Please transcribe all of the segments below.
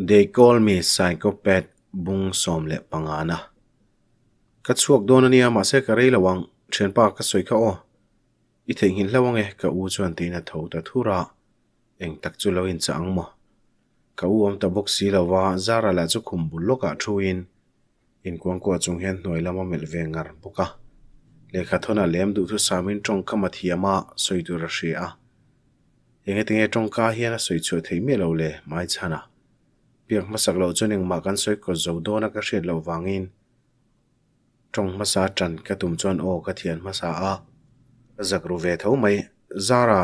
They call me psychopath bung som le pangana. Kat suak dona niya mase karei lawang chen pa ka soika o. Itheng hin lawang eh ka u chuan tina thau ta thura. Eng tak chu lo in cha ang mo. Ka u om ta bok si lawa zara la chu khum bul loka thu in. In kuang kwa chung hen noi lama mel ve ngar buka. Le kha thona lem du thu samin trong ka mathiama soidu ra shia. Eng e tinge trong ka hiana soichu thei me lo le mai chana. piak masak lau zuning makan soy ko zau do na kashit lau vangin. Trong masa chan katum chuan o kathian masa a. Zag ruwe thau may, zara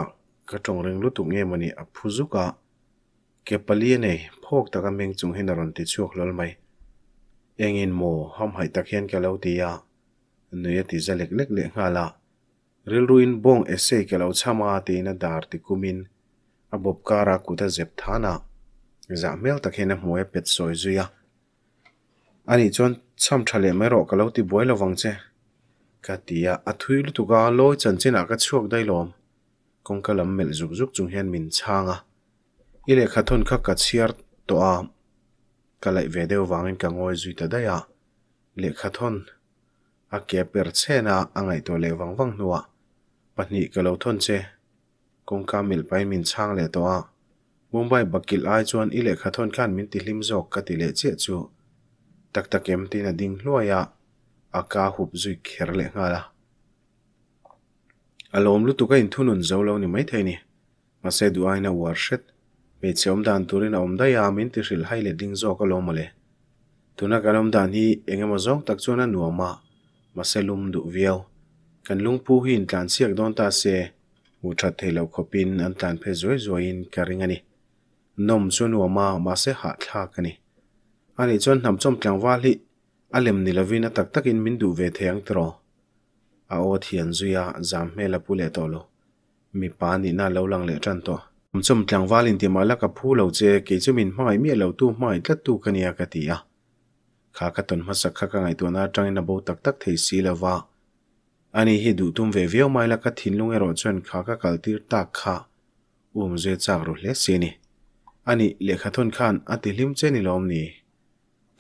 ka trong ring lutu nge mani a puzu Ke paliye ne, taka ming chung hinaron ti chuok lal may. Engin mo, hom hai takhen ka lau tiya. Nuya ti zalik lik lik nga la. Rilruin bong esay ka lau chama ti na dar ti kumin. Abob kara kuta zep thana. za mel takhen a hmuai pet soi zuya ani chon cham thale mai ro kalau ti boi lo wang che ka tia a thui lu tuga lo chan chen a ka chuak dai lom kong ka lam mel zuk zuk chung hian min changa lệ à, khát thôn kha cái chiết to a ka lai ve deu wangin cả ngồi zui ta đây à lệ khát thôn à kha bớt a na anh ấy angai to vắng wang wang nuwa nhị ka lo thôn che kong cái mil bay min chang lệ to a Mumbai bakil ai chuan i lekha thon khan min ti hlim zawk ka ti le che chu tak tak em tin a ding hluaya aka hup zui kher le nga la alom lu tu ka in thunun zo lo ni mai thei ni ma se du aina war shet me cheom dan turin om da ya min ti ril hai le ding zawk a lo ma le tuna kalom dan hi engema zong tak chuan a nuama ma se lum du viau kan lung pu hi in tlan siak don ta se u that thei lo khopin an tlan phe zoi zoi in ka ringani nom chu nu ma ma se ha tha ka ni ani chon nam chom tlang wa li alem ni lavina tak tak in min du ve theng tro a o thian zu ya zam me la pu le to mi pa na lo le chan to nom chom tlang la ka phu lo che ke chu min mai mi lo tu mai tla tu ka ni ka ti ya kha ton ma ka ngai tu na tang na bo tak tak thei si la wa ani hi du ve ve mai la ka thin lung e ro chan kha tir ta kha um je chak le se อันนี้เลขาทุนขันอติลิมเจนิลอมนี่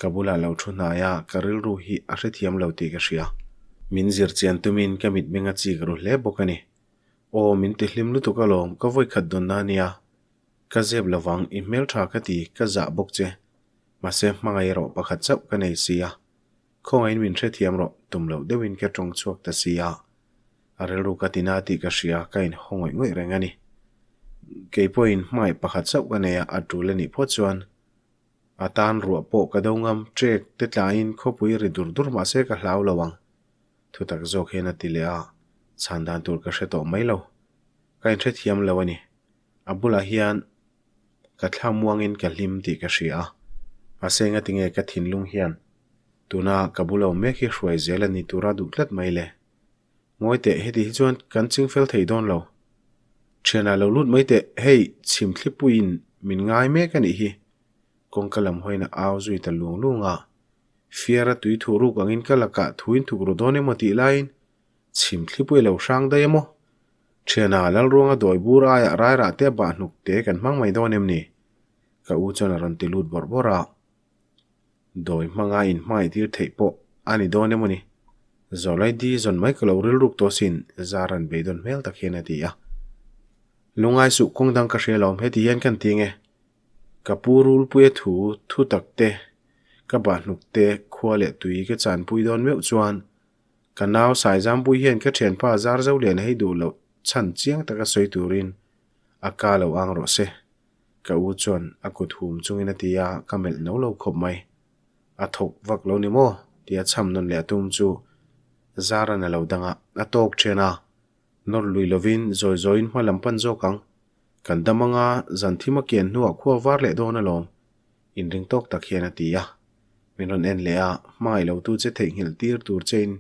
กบุลาเลาชุนายาการิลรูฮีอาริทียมเลวตีกษียมินซิรเจนตุมินกมิดเมงจีกรุเลบกันนี่โอมินติลิมลุตุกลอมก็วยขัดดนนานียกเจ็บระวังอิเมลทากตีก็จะบกเจมาเซมังไงรอประขัดจับกันในเซียคงไอ้มินเชทียมรตุมเลวเดวินแค่จงชวกตเซียอาริลรูกตินาตีกษียกันหงอยงวยแรงนี kepoin mai pakhat chauh ka nei ở ṭul a nih phawt chuan a tan ruah pawh ka dongam trek te tlain khawpui ri dur dur mah se ka hlau lo ang thu tak zawk hian a ti le a chhan dan tur ka hre tawh mai lo ka in hre thiam lo ani a bulah hian ka thlam cái lim hlim cái xe à, a a senga tiếng cái thin lung hian tuna ka bulo mek hi hruai zel ani tura duk tlat mai le ngawi te heti hi chuan kan chingfel thei dawn lo thena lo lut mai te hei chim thli puin min ngai me ka ni hi kong kalam hoina aw zui ta lung lunga fiara tui thuru kangin kalaka thuin thukru done mati lain chim thli pui lo sang da yamo thena lal ronga doi bura ya rai ra te ba nuk te kan mang mai donem ni ka u chona ron ti lut bor bora doi manga in mai dir thei po ani donem ni zolai di zon mai kalo ril ruk to sin zaran be don mel ta khena ti ya lungai su kong dang ka hrelawm heti hian kan ti nge kapurul pui thu thu takte ka ba hnuk te khua le tui ka chan pui don meu chuan ka naw sai jam pui hian ka thian pa zar zo len hei du lo chan chiang taka soi turin aka lo ang ro se ka u chuan akut hum chungin atia kamel no lo khop mai a thok vak lo ni mo tia cham non le tum chu zara na lo danga a tok thena nor lui lovin zoi zoin hma lampan zo kang kan damanga zanthima kian nuwa khuwa war le dona lom in ring tok tak hian ati ya min ron en le a mai lo tu che thei hil tir tur chein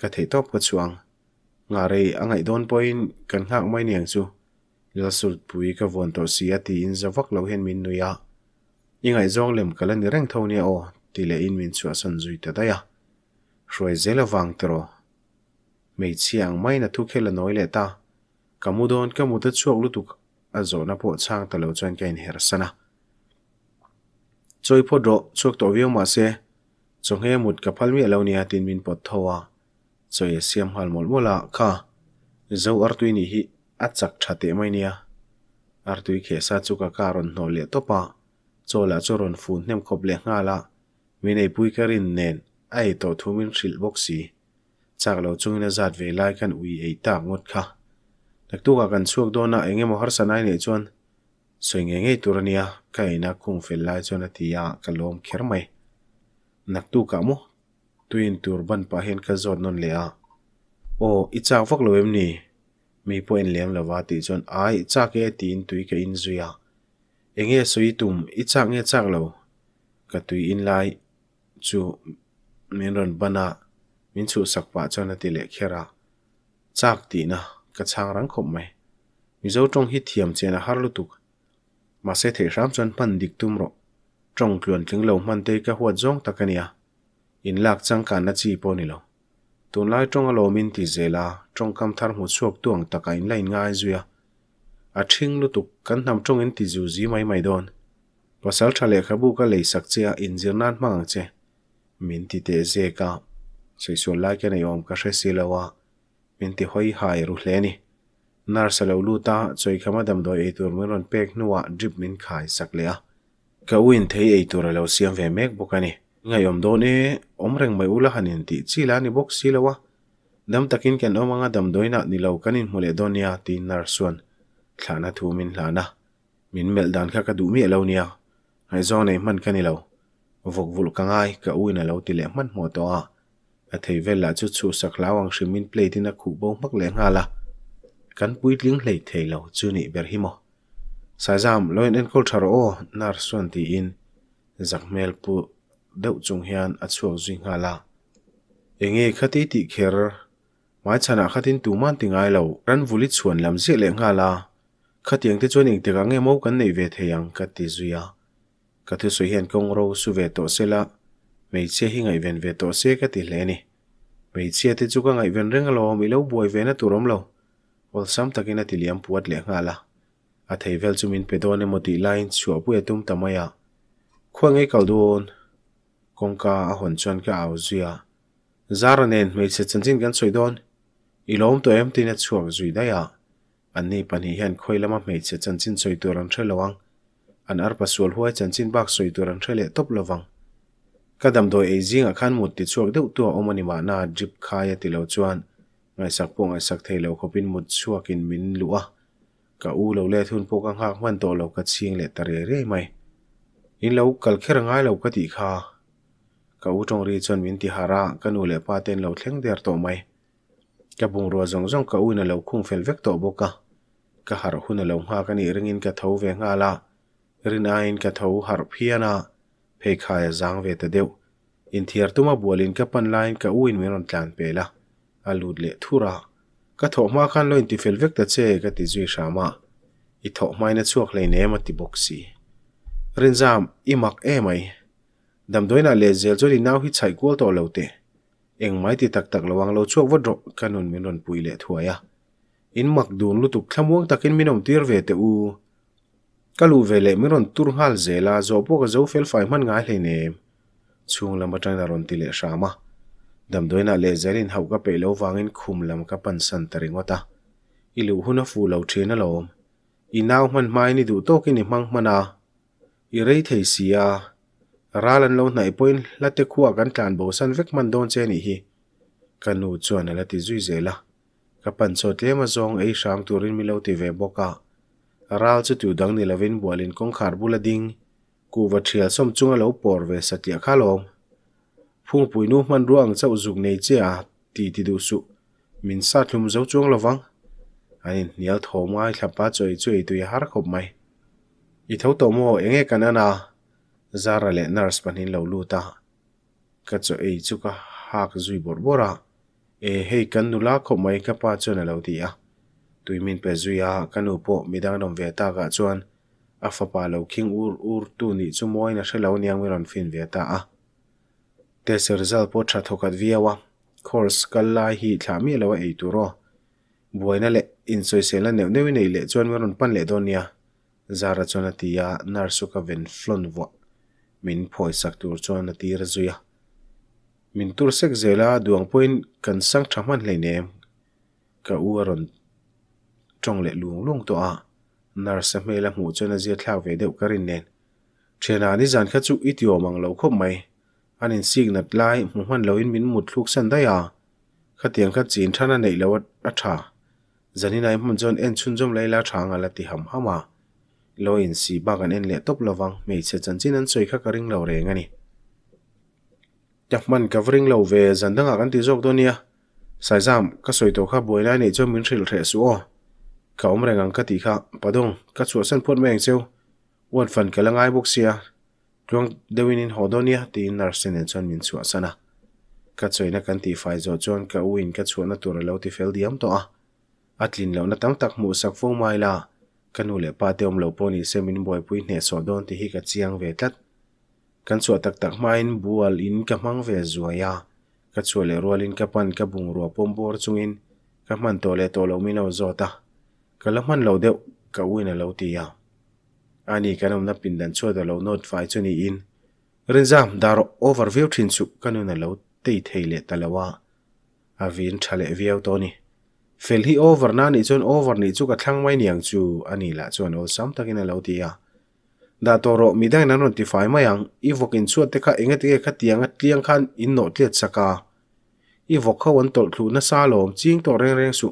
ka thei top ka chuang nga re angai don point kan hak mai niang chu la sur pui ka von to si ati in zawak lo hen min nuya ingai zong lem kala ni reng thone o ti le in min chu asan zui ta da ya roi zela wang tro mei chiang mai na à, à. e à. thu khela nói lệ ta kamudon kamuta chuak lutuk azona po chang ta lo chuan kain her sana choi phodro chuak to viu ma se chonge mut kapal mi alo ni atin min pot thowa choi siam hal mua mola kha zo artui ni hi achak thate mai nia artui khe sa chuka karon no le topa cho choron phun nem khop le nga la mi nei pui karin nen ai thu thumin hril boxi chak lo chung na zat ve lai kan ui ei ta ngot kha nak tu ka kan chuak do na enge mo har sa nai ne chuan soi nge nge turania ka ina kung fel lai chuan ti ya ka lom kher mai nak tu ka mo tuin turban pa hen ka zot non le a o i cha vak lo em ni mi po en lem lo wa ti chuan ai cha ke tin tui ka in zuya enge soi tum i cha nge chak lo ka minchu sakpa chana tile khera. Chak di na, kachang rang khom mai. Mizo trong hi thiam che na harlu tuk. Masay thay sram chan pan dik tum ro. Trong kluan kling lau man tay ka hua zong takaniya. In lak chang ka na chi po nilo. Tun lai trong alo min ti zay la, kam thar mu chuok tuang taka in lai zuya. A ching lu tuk kan nam trong in ti zu zi mai mai doon. Pasal chale khabu ka in zir te ka. soi sual lai ke nei om ka hre si lawa min ti hoi hai ru hle ni nar sa lo lu ta choi khama dam do ei tur mi ron pek nuwa drip min khai sak le a ka win thei ei tur lo siam ve mek bokani ngai om do ne om reng mai ula hanin ti chi la ni bok si lawa dam takin ken om anga dam doina ni lo kanin mule do nia ti nar suan thlana thu min hlana min mel dan kha ka du mi lo nia hai zo nei man kani lo vok vul kangai ka uina lo ti le man mo to a a chút vela chu chu ăn lawang minh plate thì nó khu bo mắc le nga là kan pui ling lấy thei lâu chu ni ber hi mo sa jam loin en kol thar o nar suan thì in zak mel pu deuh chung hian a chuak zui nga la enge khati ti kher mai chana khatin tu man lâu ngai lo ran vuli chuan lam ze le nga la khatiang te chuan ing te nghe mâu mo kan về thầy theyang ka ti zuya ka thu su hian kong ro su tổ to sela hmeichhia hi ngaih ven ve tawh sek a tih hle ani hmeichhia te chu ka ngaih ven renga lo mi lâu buai ven a tur awm lo wal sam takin a ti liam puat leh nga la a à, thei vel chu min pedon emaw tih lai in chhuah pui a tum tamaya khuang ei kal dawn kawngka a hawn chuan ka au nên zara nen chân chanchin gắn sawi dawn i lawm tawh em tin a chhuak zui daia an ni pahnih hian khoi lama hmeichhia chanchin sawi tur an hre lo ang an ar pasual huai chanchin bak sawi tur an hre leh top lâu lovang kadam do e jing a khan mut ti chuak deuh tu omani ma na drip khaya ti lo chuan ngai sak po ngai sak thei lo khopin mut chuak in min lua ka u lo le thun po kang hak man to lo ka chiang le tare re mai in lo kal khera ngai lo ka ti kha ka u tong ri chon min ti hara ka nu le pa ten lo thleng der to mai ka bung ro zong zong ka u na lo khung fel vek to boka ka har hun lo ha ka ni ringin ka tho ve nga la rin ain ka tho har phiana pheikhaya zang ve ta deuh in thiar tuma bualin ka pan lain ka uin men on tlan pela alut le thura ka tho ma khan lo inti fel vek ta che ka ti zui shama i tho mai na chuak le ne ma ti boxi rinzam i mak e đôi dam doina le zel đi nau hít chai gol to lo te eng mai ti tak tak lawang lo chuak wadro kanun min ron pui le thuaya in mak uông lutuk thlamuang takin minom tir về te u Ka luwe le mi ron turngal zela, zo puka zo fel fayman ngaay le neem. Tsuung lamba chang naron ti le shaama. Damdoy na le zelen haw ka pe loo vangin khum lam ka pan san tari ngota. Iluhu na fu lau chee na loom. I naaw man maay ni duu toki ni mang ma I rei thay siyaa raalan loo nai poin la te kuwa gan tlaan boosan vek man doon chee ni hii. Ka nuu la ti zui zela. Ka pan tsuat le ma zong ee shaang turin mi ti vee boka. ral chu tu dang ni lovin bualin kawngkhar bula ding ku va thial som chunga lo por ve satia kha lo phung pui nu man ruang chau zuk nei che a ti ti du su min sa thlum zo chuang lovang anin nial thoma i thlapa choi choi tui har khop mai i tho to mo enge kanana zara le nurse panin lo lu ta ka cho ei chuka hak zui bor bora e hei kan la khop mai ka pa chona lo ti a tui min pe zui a kanu po midang dom ve ta ga chuan a fa pa lo king ur ur tu ni chu moi na shelaw niang mi ron fin ve ta a te se result po tha thokat via wa course kal lai hi thla mi lo ei tu ro le in se la ne ne ni le chuan mi pan le don nia zara chuan ti ya nar su ven flon wa min phoi sak tur chuan ti ra zui min tur sek zela duang kan sang thaman le ne ka uaron trong lệ luồng luồng to à nurse mê là mù cho nó giết thao về đều cả rin nền trên anh dàn khát chú ít yếu mang lâu khóc mày anh in xin nặt lại mù hoan lâu in min một lúc sân đây à khát tiếng khát chín thana này lâu ắt thả giờ này mầm john en chun jom lấy lá thang à là tì hầm hama lâu in si ba gan en lệ top lovang mày sẽ chân chín anh soi khát cả rin lâu rèn anh chắc mình cả rin lâu về dần đang à gan tì dọc đôi nia sai giảm các soi tổ khát buổi lại này cho mình sỉl thẻ số ka om reng ang ka tih kha padung ka chuah san phut meng cheu wan fan ka langai buk sia tlung dewin in hodonia ti narsen en sân min chuah sana ka choina kan ti fai zo chon ka uin ka chuah na tur lo ti fel diam to a atlin lo na tam tak mu sak fo mai la kanu le pa te om lo poni semin boy pui ne so don ti hi ka chiang về tlat kan chuah tắc tắc ma in bual in ka mang ve zuaya ka chuah le rual in ka pan ka bung ruwa pom bor in ka man to le to lo min lo zo กะละมันเราเดียวกะวินเราตีอ่ะอันนี้กันนับปินดันช่วยแต่เราโน้ตไฟชนีอินเรื่องจำดาร์โอเวอร์วิวทินสุกันนั่นเราตีเทเลตละว่าอาวินทะเลวิวตัวนี้เฟลที่โอเวอร์นั่นอีจนโอเวอร์นี่จุกทั้งไม่เนียงจูอันนี้แหละจนเอาซัมตะกินเราตีอ่ะดาตัวเรามีแต่นั้นโน้ตไฟไม่ยังอีวกินช่วยแต่ขาเองก็ตีเขาตียงก็เตียงขันอินโนเลียสกาอีวกเขาวันตกลูน่าซาลอมจิ้งตัวเร่งเร่งสุ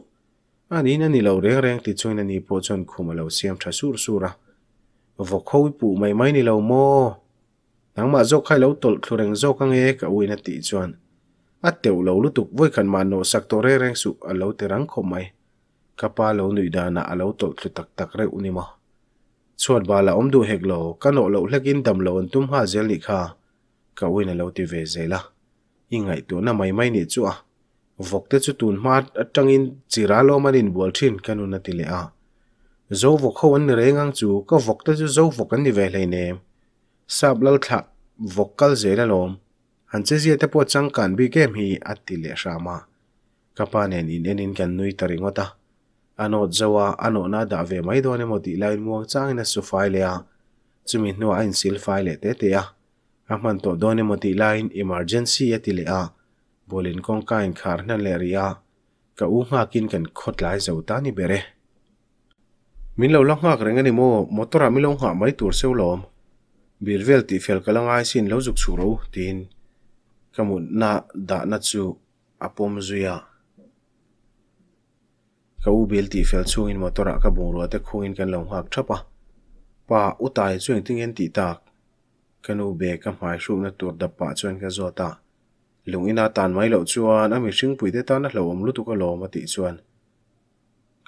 ani na ni lo reng reng ti chuin ani po chon khum lo siam tha sur sura vo khoi pu mai mai ni lo mo nang ma zok khai lo tol thlureng zok ang e ka uina ti chuan a teu lo lutuk voi kan man no sak to re reng su a lo te rang khom mai kapa lo nui dana a lo tol thlu tak tak re uni ma chuan bala om du hek lo kano lo hlekin dam lo an tum ha zel ni kha ka uina lo ti ve zela ingai tu na mai mai ni chu vok te chu tun hma atangin chira lo manin bol thin kanuna tile a zo vok ho an rengang chu ka vok te chu zo vok an ni ve leine sab lal tha vok kal zela lom han che zia bị po chang kan bi kem hi atile rama kapanen in cái enin kan nui taringota ano zawa ano na đã về mai do ne mo đi lain muang chang na số file à a mình nói anh xin file te à anh ahman to do ne mo ti lain emergency atile e a bolin kawngka in khar hna le ri a ka u nga kin kan khot lai zo ta ni bere min lo lang ngak reng ani mo motora mi lo nga mai tur seu lom birvel ti fel kalangai sin lo zuk churo tin kamun na da na chu apom zuya ka u bel ti fel in motora ka bungrua te khuin kan lo ngak thapa pa utai chuang tingen ti tak kanu be ka hmai shuk na tur da pa chuan ka ta. lung ina tan mai lo chuan ami hring pui te tan a hlo om lutuk a lawm a tih chuan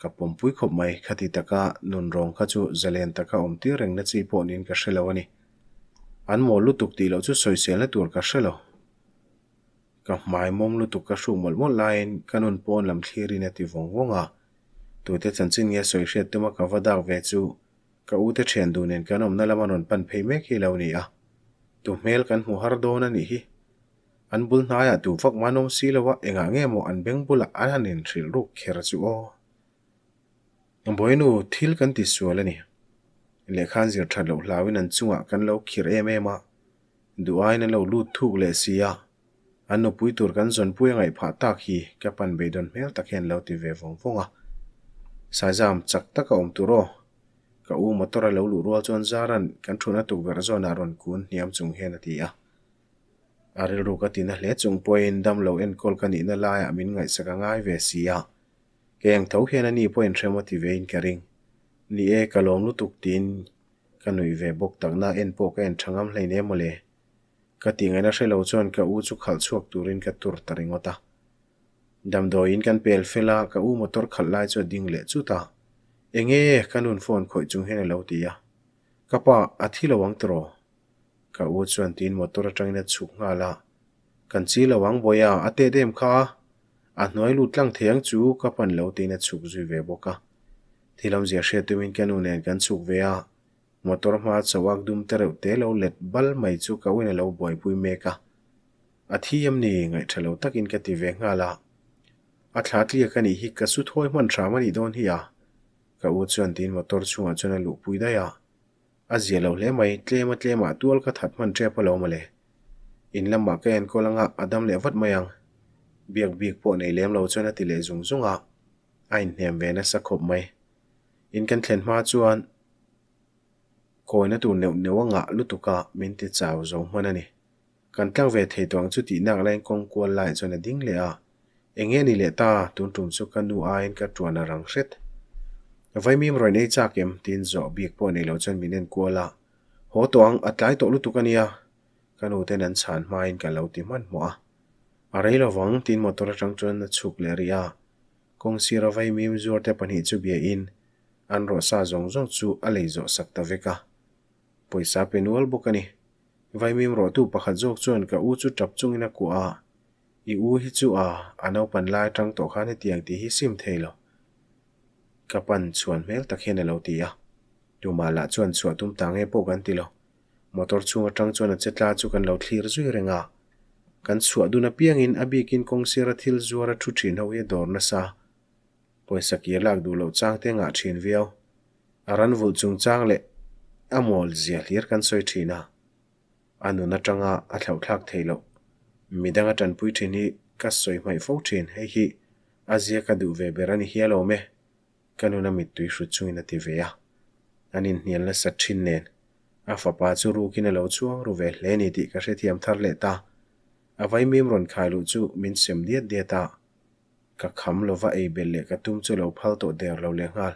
ka pom pui khop mai khati taka nun rong kha chu zalen taka om ti reng na chi pawh nin ka hrelo ani an maw lutuk ti lo chu soisel na tur ka hrelo ka hmai mom lutuk ka hru mol mol lain kanun pon lam thlirin a ti vong vonga tuite chanchin nge soi hret tuma ka vadak ve chu ka u te thren dunen kan om na lama non pan phei mek hi lo ni a tu hmel kan hmu har dawn ani hi an bul hnaiah tu vak manom si lo a engah nge maw an beng bulah an han in hrilh ruk kher chu aw boinu thil kan ti sual ani lekhan zir thar lo hlawin an chungah kan lo khir em em a duain an lo lut thuk le sia an no pui tur kan zon pui ngai pha tak hi ka pan be don mel takhen lo ti ve vong vong a saizam chak taka om turo ka u motora lo lu rual chon zaran kan thuna tuk ber zona ron kun niam chung hen ati a อริรูกตินะเลจุงพวยนดัมโลเอ็นกอลกันอินละลายมินไงสกังไงเวสียะแกงเท้าเฮนันนี่พวยนเชมติเวนกระิงลี่เอกลอมลุตุกตินกันหนุยเวบกตักหน้าเอ็นโปกเอ็นชงอัมเลยเนมเลยกติงเอ็นใช้เหลวนกับอุจุขัดชวกตูรินกับตุรตริงอตาดัำดอยินกันเปลเฟลากับอูมอเตอร์ขัดไล่จอดดิ่งเละจุตาเอ็งเอ๋กันหนุนฟอนคอยจุงเฮนเหลวตียะกับป้าอธิละวังตรอ ka u chuan tin motor atangin a chhuk nga la kan chi lo ang boya ate dem kha a hnuai lut lang theng chu các pan lâu tin a chhuk zui ve boka thilam cái nụ tumin kanu nen kan à, ve a mà ma chawak dum tereu te lâu let bal mai chu ka win lo boy pui me ka a thiyam ni ngai thalo takin ka ti ve nga la a thlatlia ka ni hi suốt su thoi man tha đi don hi a ka u chuan tin motor chunga chuna lu pui đây à a zia lo hle mai tlema tlema tual ka that man tre pa lo ma le in lama ka en ko langa adam le vat mayang biak biak po nei lem lo chona ti le zung zunga ah. ain hnem ve na sakhop mai in kan thlen ma chuan koina tu neu neuanga ah lutuka min ti chaw zo manani kan tlang ve thei tawng chu ti nak lain kong kual lai chona ding le a ah. enge ni le ta tun tum chu kanu a in ka tuana rang hret vai mim roi nei cha em tin zo bik po nei lo chan minen kuala ho toang atlai to lu tukania kanu ten an chan main kan lo ti man mo a arei lo wang tin motor tang chon na chuk le ria kong sira vai mim zur te pani chu bia in an ro sa zong zong chu alei zo sak ta veka poisa penual bokani vai mim ro tu pakhat jok chon ka u chu tap chungina ku a i u hi chu a anau à pan lai tang to khan tiang ti hi sim theilo kapan chuan mek tak hen alo ti a tuma la chuan chua tum tang e pawh kan ti lo motor chunga tang chuan a chetla chu kan lo thlir zui renga kan chua duna piangin abikin kongsira thil zuara thu thin ho ye dor na sa poisa kia lak du lo chang te nga thin viau aran vul chung chang le amol zia hlir kan soi thina na tanga a thlau thlak theilo midanga tan pui thini ka soi mai fo thin hei hi azia ka du ve berani hialo me กันนั้นมิตรีสุดช่นยนาทีเวียอันนี้เนี่หละสัจฉินเนอาฟ้าป้าจูรู้กินเลวช่วงรู้เวลเลนิติก็เสียมทารเลต้าอาวัยมีมรนคายลูจูมินเสียมเดียดเดียตากับคำลว่าไอเบลเล่กับตุ้มจูเลาพัลโตเดียร์เราเลี้ยงกัล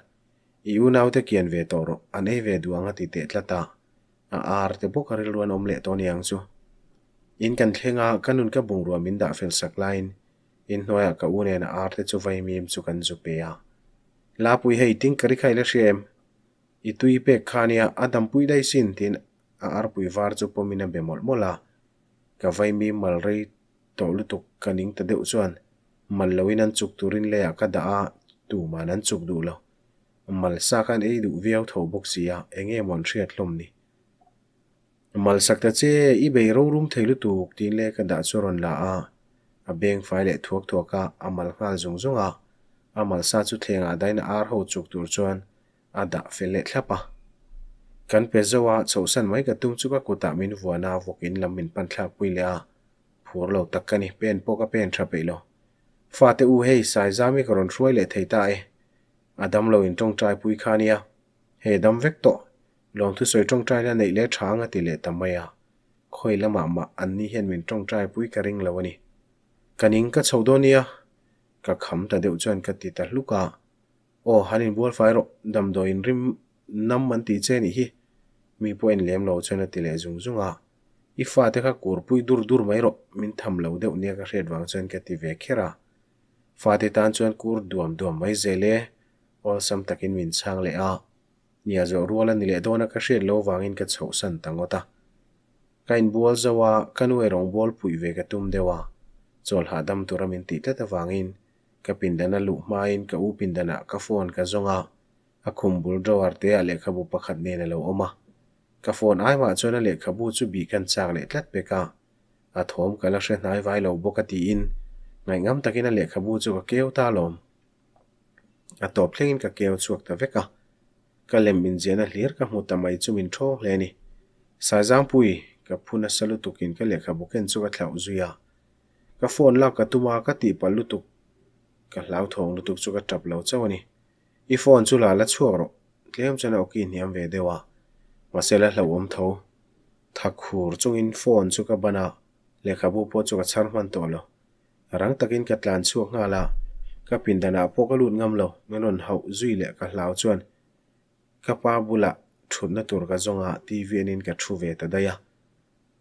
อีอันเอาแตเกียนเวตอร์อันเอ้เวดูงั้นติเต็ละตาอาอาร์ที่พกเริลวนอมเล่ตัวนียังจูอินกันเทงาคันนุนกับบุงรัวมินดาเฟลสักไลน์อินหน่วยกับอุเนนอาอาร์ที่จูวัยมีมจูกันจูเปีย lapui hei ting kari khai la Shem, i tui pe khania adam pui dai sin tin a ar pui var chu pomina be mol mola ka vai mi mal rei to lu tuk kaning ta deu chuan mal loin an chuk turin le ka da a tu man an chuk du lo mal sa kan ei du viau tho bok sia enge mon thriat hlom ni mal sakta che i be ro rum theilu tuk tin le ka da choron la a a beng fai le thuak thuaka mal khal zung zung à. a malsa chu thlengah dain a ar ho chuk tur chuan a dah fel leh thlapa kan pe zowa chhosan mai ka tum chu ka kuta min vuana vokin lamin pan thla pui le a phur lo tak kani pen po ka pen tha pe lo fa te u hei sai zami karon ruai le thei ta e adam lo in tong trai pui khania he dam vek to long thu soi tong trai la nei le thanga ti le tamaya khoi lama ma anni hen min tong trai pui ka ring lo ani kaning ka chhodonia ka kham ta de uchan ka ti ta luka o hanin bol fairo dam do in rim nam man ti che ni hi mi po in lem lo chana ti le jung jung a i fa te ka kur pui dur dur mai ro min tham lo de unia ka red wang chan ka ti ve khera fa te tan chan kur duam duam mai zele o sam takin min sang le a nia zo ruola ni le do na ka shet lo ka chho san tangota kain bual zawa kanwe rong bol pui ve ka tum dewa chol ha dam turamin ti กปินดานาลุมาอินกับอูปินดานากับฟอนกับจงอาคุมบุลดอวาร์เตียเล็กขบุปขัดเนนเลวอมากับฟอนไอมาจวนเล็กขบุจูบีกันจากเล็กเล็กเปกาอาทอมกับลักษณะไอไวเลวบุกตีอินไงงั้มตะกินเล็กขบุจูกับเกลตาลมอาตอบเพลงกับเกลชวกตะเวกากับเลมินเจนัลเลียร์กับมุตตะมาอิจูมินโชเลนีสายจางปุยกับพูนัสลุตุกินกับเล็กขบุเกนชวกับเทาอุยาก็ฟอนลากับตัวมากับตีปัลลุตุก ka hlau thong lu tuk chu ka tap lo chawani i phone chu la la chuak ro tlem chana oki niam ve dewa masela hlau om tho thakhur chung in phone chu ka bana lekha bu po chu ka char man to lo rang takin ka tlan chu nga la ka pindana po ka lut ngam lo melon hau zui le ka hlau chuan ka pa bula thutna tur ka zonga tv in ka thu ve ta daya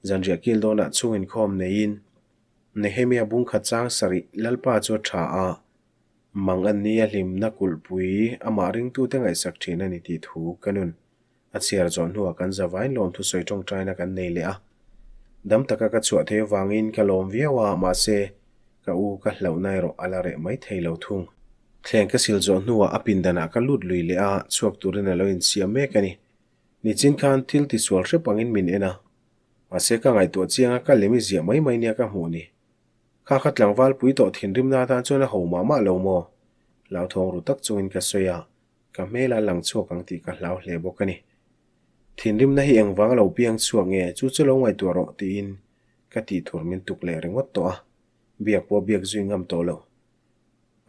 zanria kil dona chungin khom nein nehemia bung kha chang sari lalpa chu tha a mangan ni alim na kulpui ama ring tu te ngai sak thi na ni ti thu kanun achiar zon hu kan zawain lom thu soi tong traina kan nei le a dam taka ka chuwa the wangin ka lom wi wa ma se ka u ka hlo nai ro ala re sil zon hu ka lut lui le a in siam me ka ti swal pangin min ena ka ngai to lemi zia mai mai kha khat lang wal pui to thin rim na tan chuan a ho ma ma lo mo lao thong ru cái chuin à, soya ka ah. là lang chu kang ti ka hlau hle bok ani thin rim na hi eng wang lo piang chuang nge chu chu lo ngai tu ro ti in ka ti thur min tuk le rengot to a ah. biak po biak zui ngam to lo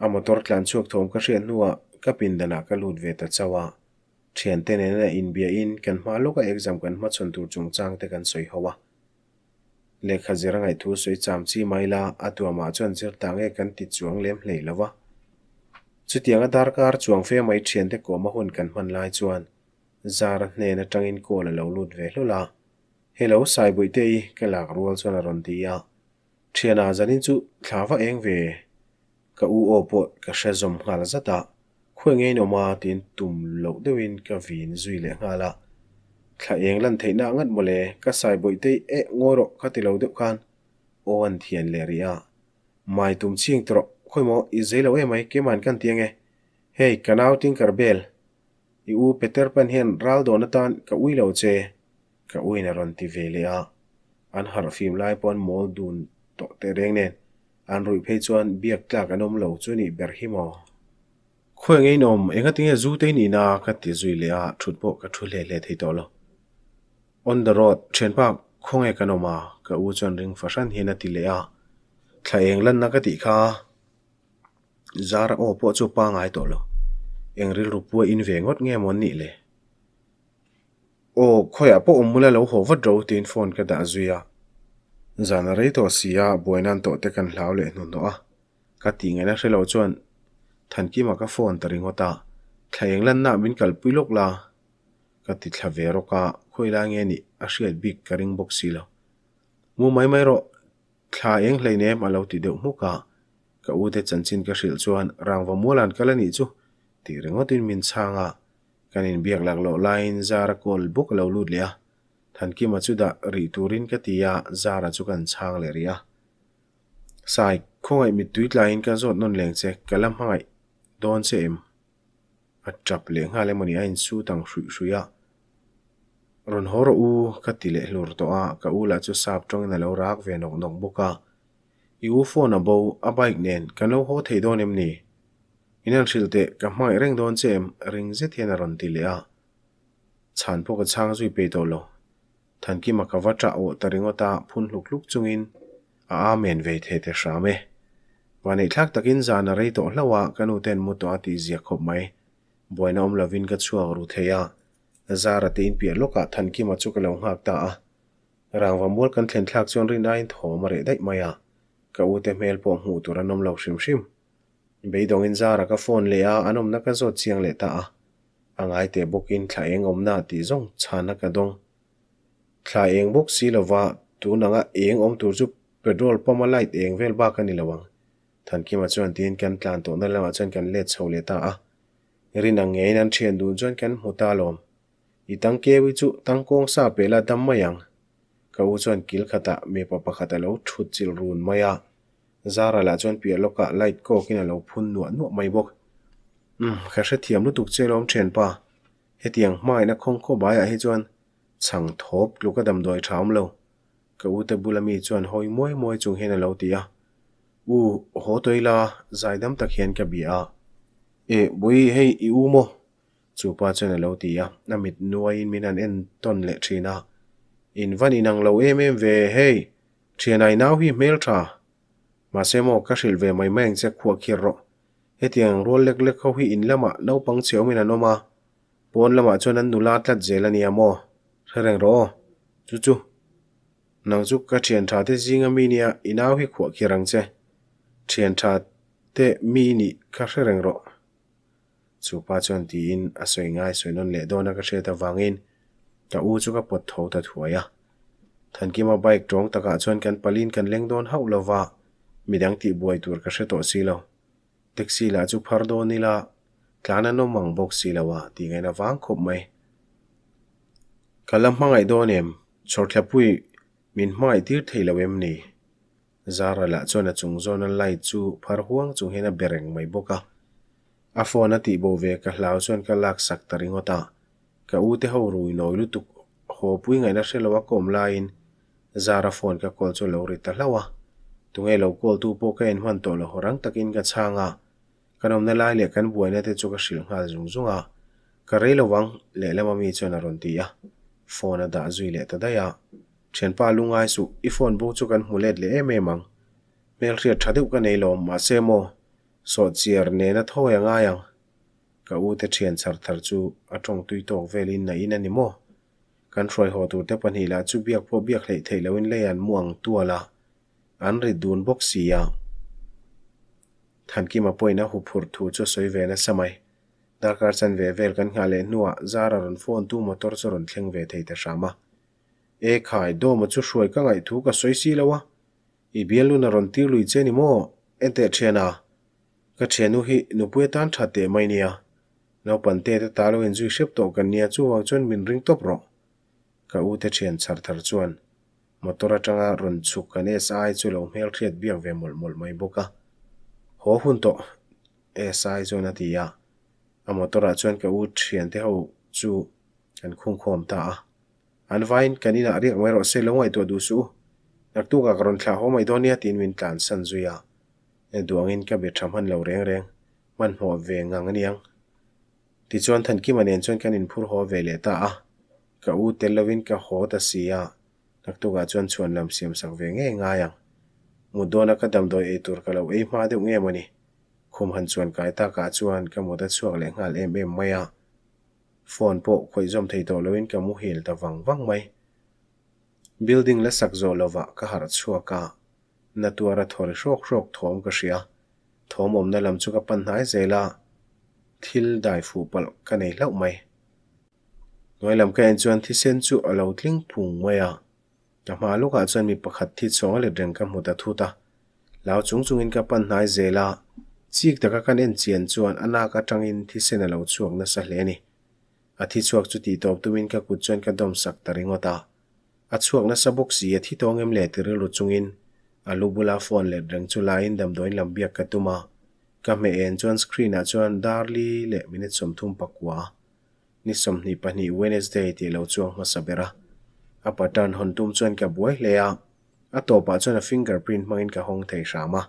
a motor tlan chuak thom ka hrian nuwa ah. ka pin cái lụt về ve ta à, chuyện te này là in bia in kan ma lo cái exam kan ma chuẩn tur chung trang te kan soi hawa เลขาจรังไอทูสวยจามซีไม่ลาอาตัวมาชวนเสรยต่างเอกันติดจวงเล็มเลี้ยลวะสุดทยังอดาร์การจวงเฟียไม่เชียนแต่ก็มาหุ่นกันมันลายจวนจารันเนนจังอินโกอลเลาลุดเวลุละเฮลาวใส่บุยเตยกลากรัวชนรันตียาเชียนอาจารย์จุข้าวเองเวกับอูโอปดกับเชซอมฮาลซาตาคุยเงี้ออกมาตินตุ่มลุดเดวินกับฟินจุยเลงฮาลา thla eng lan theina ngat mole ka sai boi te e ngoro khati lo deuh khan oan thian le ria mai tum chiang tro khoimo i zelo e mai ke man kan tiange hei kanau ting karbel i u peter pan hian ral do na tan ka ui lo che ka ui na ron ti ve le a an har fim lai pon mol dun to te reng nen an rui phei chuan biak tlak anom lo chu ni ber hi mo khoi ngei nom enga tinge zu te ni na ka ti zui le a thut bo ka thu le le thei to lo on the road เชนปากคงเอกนมาก็อูจนริงฟชันเฮนติเลยอะทเองลันนักติคาจาระโอปอจูปางไอตัวลเองริลรูปัวอินเวงดเงมอนนี่เลยโอ้ข่อยอปอมมุลเลวโหวัดโรตีนฟอนกระดาซุยาจานอะไรตัวเสียบวยนันโตเตกันลาวเลยนุนโตอวกะติงนักเชลาจวนทันกี้มาก็ฟอนตริงัวตาทะเองลันนักบินกัลปุยลกลากะติทะเวรกาคุยรางเงี้ยนี่อาชีพบิ๊กการิงบ็อกซีแล้วมูไม่ไม่รอคลายเองเลยเนี่ยมาเล่าติดเดือดมุก่ะก็อู้เด็ดฉันชินกระสิลชวนร่างว่ามูลันก็เลยนี่จู้ตีเริงอ็ตีนมินชังอ่ะกันอินเบียกหลักหลไลน์จาระกอลบุกเราลุดเลยอ่ะทันกี้มาจุดอะรีทูรินก็ตียาจาระจุกันช่างเลยเรียสายคงไอมิดทวิตไลน์ก็จดนนเหลงเซก็เลยไม่โดนเซมอัดจับเลืองฮาเลมันียังสู้ตั้งสุสุยอะ rawn ho ro u ka tile hlur to a ka u la chu sap tong na lo rak ve nok nok buka i u phone abo a bike nen kan lo ho thei don em ni inan hril te ka hmai reng don chem ring ze thian ron ti le a chan po ka chang zui pe to lo than ki maka wa tra o taringo ta phun hluk luk chungin a a men ve the te sha me wane thlak takin zana rei to hlawa kanu ten mu to ati zia khop mai boina om lovin ka chuak ru theya จาระอินพี่ลูกะทันกิมาจุกเลวหักตารางวมวลกันเทนทักจนรินได้นถมเรได้ไม่ะกูเตเมลพอมหูตัวนมเลาชิมชิมเบยดองอินจาระก็ฟอนเลียอนมนักจดเสียงเลตาอังไอเตบุกินทายเองอมนาติจงชานักดงทายเองบุกสีละวะตัวนังเองอมตัวจุบเปิดโรลปมาไลต์เองเวลบ้ากันนี่ละวัง ทันกิมาจวนตีนกันกลนตัวนั่นละมาจวนกันเลดโซเลตาอ่ะรินังเงยนันเชียนดูจวนกันหูตาลม i tang kewi chu tangkong sa pela dam mayang kau chuan kilkhata mepa pakhat lo thut chil run maya zara la chuan pia loka light ko kina lo phun nuwa nuwa mai bok um kha hre thiam lu tuk chelom then pa hetiang mai na khong kho baya hi chuan chang thop luka dam doi tham lo kau te bulami chuan hoi moi moi chung hena lo tia u ho toila zaidam tak hian ka bia e bui hei i u mo สูป้าเจนเลวตีอ่ะนั่นมิดนัวอินมีนันเอ็นต้นเล็กชีน่ะอินวันอินังเลวเอเมมเวเฮชีนัยน่าวิเมลท่ามาเซโอกาสิลเวไม่แม่งจะขวักเคราะหเฮตียงรัวเล็กเล็กเขาหิอินละมาเล่าปังเชียวมีนันโนมาปวนละมาชนันดูลาตัดเจลันยามอเธอแงรอจู่จู่นางจุกก็เชีนชาที่จิงอมีเนียอิน้าวิขวักเครังเจเชีนชาเตมีนี่กาเธเแรงรอ chupa chuan tiin a sawi ngai sawinon leh dawna ka hret avangin ta u chu ka pot tho ta thuaia thankima bike tawng taka chuan kan palin kan leng dawn hau lova midang ti buai tur ka hreto si lo taxi la chu phar do ni la tlana no mang bok si lawa ti ngaina wang khop mai kalam hmangai dawn em chorthlapui min hmangai tir theilawem ni zara la chuan a chung zawn an lai chu phar huang chung hena bereng mai boka a phone a tih bo ve ka hlau chuan ka lak sak taringota ka u te ho rui noi lutuk ho pui ngai na hrelowa kom lain zara phone ka kol chu lo ri ta hlawa tungei lo call tu po ka en hman to lo horang takin ka changa kanom na lai le kan buaina te chu ka hril ngal zung zunga ka rei lowang le lama mi chuan a ron ti a phone a da zui le ta daya thian pa lungai su i phone bo chu kan hulet le em emang mel hriat thadeuh ka nei lo ma se mo sawtchiar nena thawi anga yang cả u te thian char thar chu atong tui tok velin na in ani maw kan roi ho tu te panhi la chu biak pho biak hlei thei lo in le an muang tuala an ri dun bok si ya than ki ma poina hu phur thu chu soi về ve na samai darkar về về gần nhà lên nua, nuwa zara run phone tu motor chu ron thleng ve thei ta shama e khai do mà chú soi cái ngày thu ka soi si lawa i luôn na run tir lui che ni mo ente thena ka chenu hi nupue tan cha te mai nia no pan te ta lo en zui shep to ka nia chu wa chon min ring top ro ka u te chen char thar chuan motor a changa run chu ka ne sai chu lo mel thiat bia ve mol mol mai boka ho hun to e sai zo na ya a motor a ka u thian te ho chu an khung khom a an vain kanina ari ngai ro se lo ngai to du su nak tu ka gron thla ho mai donia tin e duangin ka be tham han lo reng reng man ho ve ngang aniang ti chuan than ki manen chuan kan in phur ho ve le ta a à. ka u tel lovin ka ho ta sia à. nak tu ga chuan chuan lam siam sang ve nge nga yang mu dona ka dam do e tur ka lo e ma de nge mani khum han chuan kai ta ka chuan ka mu da chuak le ngal em em maya phone po khoi zom thei to lovin ka mu hil ta wang wang mai building la sak zo lova ka har chuaka นัตัวระทรโชคโชคโถมกษียโถมอมในลำชุกปัญหาเจลาทิลได้ฟูปลักันในเล่าไหมในลำแก่นจวนที่เซนจูเอาทิ้งผงไว้อะจะมาลูกอาจารย์มีประคัตที่สองเลยเดินกับหมดทุตาแลาวจงจงอินกับปัญหาเจลาจีกแต่กันเอ็นเจียนจวนอันาคตจังอินที่เซนเราช่วงนั้นสั่งเลนี่อาทิตย์ช่วงจุดที่ตบตัวมินกับกุญแจกับดอมสักตาริงอตาอาทิตย์ช่วงนั้นสบุกสีอาทิตย์ตรงเอ็มเล่ติอรุลงจุงอินอาลูบุลาฟอนเล็ดังชุลายนดัมดอยลำเบียกกตุมาก็เม่เอ็นจวนสกรีนอาะจวนดาร์ลีเล็ะมินิสมทุ่มปักวานิสมนีปนีเวนิสเดย์ที่เราจวงมาสเบระอัปตันหอนตุ่มจวนกับบุวยเลียอัตโตปะจวนฟิงเกอร์พรินท์มาอินกับห้องเทียสามะ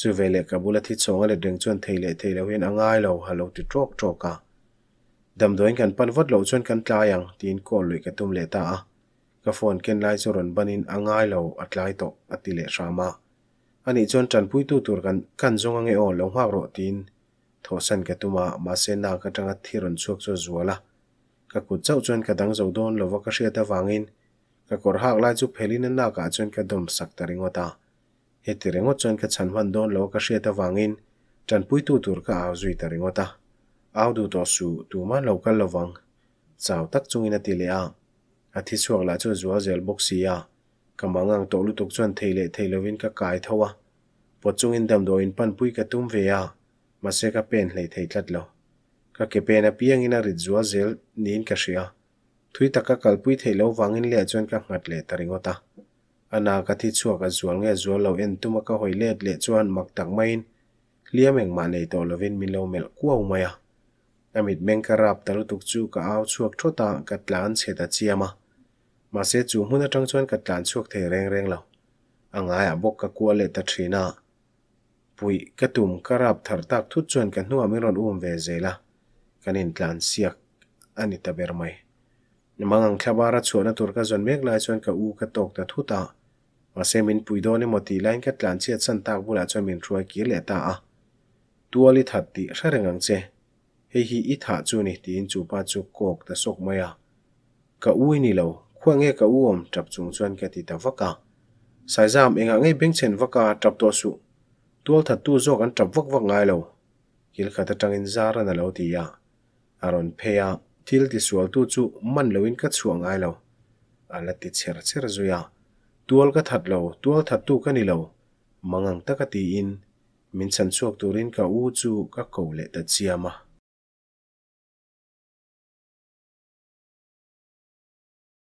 จูเวลากับบุลาทิตซงเล็ดังจวนเที่ยวเล็ะเทยเรวเห็นอ่างไอเราฮัลโหลติดโรคโรกันดัมดอยกันปันวัดเราจวนกันตายังที่อินโกลุยกับตุมเลต้า ka phone ken lai chu ron banin angai lo atlai to atile rama ani chon chan pui tu tur kan kan jong ange o lo hwa ro tin tho san ka tuma ma se na ka tanga thiron chuak chu zuala ka ku chau chon ka dang zo don lo wa ka sia ta wangin ka kor ka chon ta ringo ta he ti ringo chon ka chan wan don lo ka sia ta wangin chan pui tu tur ka aw zui ta ringo ta aw du to a thi chuak la chu zua zel boxia kamangang to lu tuk chuan theile theilovin ka kai thowa pochung in dam do in pan pui ka tum vea ma se ka pen hlei thei tlat lo ka ke pen a piang in a rit zua zel nin ka shia thui taka kalpui theilo wangin le chuan ka ngat le taringota ana ka thi chuak a zual nge zual lo en tuma ka hoi let le chuan mak tak main liameng ma nei to lovin min lo mel kuau maya amit meng ka rap talu tuk chu ka au chuak thota ka tlan chheta chiama มาเสียจูมุนจังชวนกัดหลานชวกเทเร่งเร่งเราอังไงอ่ะบกกะกัวเลตทรีนาปุยกระตุ่มกระรับถรตักทุจวนกันนัวไม่รอนอุ้มเวเซละกันอินหลานเสียกอันนี้ตะเบรไม่มังอังคาบารัชวนตุรกะจนเมกลายชวนกะอูกะตกตะทุตามาเซมินปุยโดนมตีไลน์กัดหลานเสียดสันตากบุลาจนมินรวยกีเลตาอ่ะตัวลิทัดติเรื่องังเจเฮฮีอิทาจูนี่ตีนจูปาจูโกกตะสกไม่อ่ะกะอุ้ยนี่เรา khoang nghe ka u om trap chung chuan ka ti ta waka sai jam enga cả chập tua waka tua thật tua tual that chập jok an trap lâu, khi ngai lo trăng in tangin ra na lâu thì ya à. aron pheya à, thil ti sual tu chu man loin ka chuang ai lo ala ti chher chher zuya tual ka that lo tual that tu lâu, mang lo ta cái ti in min chan chuak turin ka u chu ka lệ le ta chiama